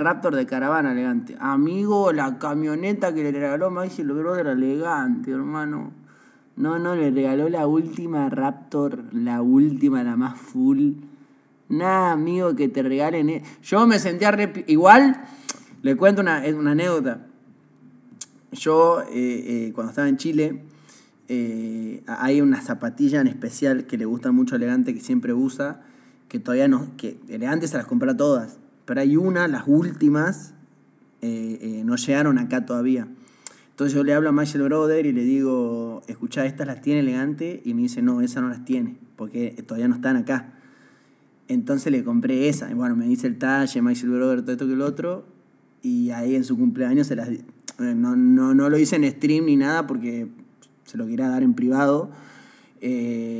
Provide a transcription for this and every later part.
Raptor de caravana elegante. Amigo, la camioneta que le regaló Maxi logró era elegante, hermano. No, no, le regaló la última Raptor, la última, la más full. Nada, amigo, que te regalen. E-. Yo me sentía Igual, le cuento una, una anécdota. Yo, eh, eh, cuando estaba en Chile, eh, hay una zapatilla en especial que le gusta mucho a Elegante, que siempre usa, que todavía no... que Elegante se las compra todas pero hay una, las últimas, eh, eh, no llegaron acá todavía. Entonces yo le hablo a Michael Brother y le digo, escucha estas las tiene elegante, y me dice, no, esa no las tiene, porque todavía no están acá. Entonces le compré esa, y bueno, me dice el talle, Michael Broder, todo esto que el otro, y ahí en su cumpleaños se las... Eh, no, no lo hice en stream ni nada porque se lo quería dar en privado. Eh,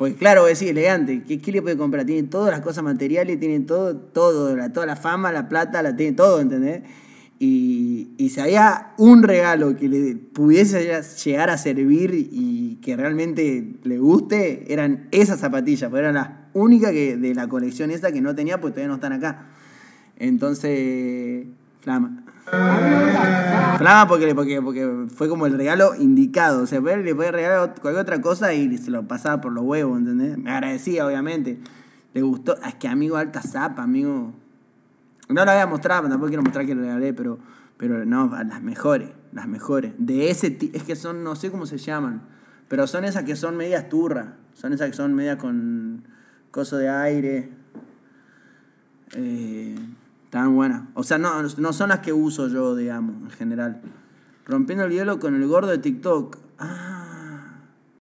porque claro, es elegante, ¿qué, ¿qué, le puede comprar? Tiene todas las cosas materiales, tiene todo, todo, toda la fama, la plata, la tiene todo, ¿entendés? Y, si había un regalo que le pudiese llegar a servir y que realmente le guste, eran esas zapatillas, pero eran las únicas que, de la colección esta que no tenía, pues todavía no están acá. Entonces, flama. porque, porque, fue como el regalo indicado. O sea, le podía regalar cualquier otra cosa y se lo pasaba por los huevos, ¿entendés? Me agradecía, obviamente. Le gustó. Es que amigo alta zapa, amigo. No lo había mostrado tampoco quiero mostrar que lo regalé, pero, pero no, las mejores, las mejores. De ese es que son, no sé cómo se llaman, pero son esas que son medias turras. Son esas que son medias con coso de aire. Eh, están buenas. O sea, no, no son las que uso yo, digamos, en general. Rompiendo el hielo con el gordo de TikTok.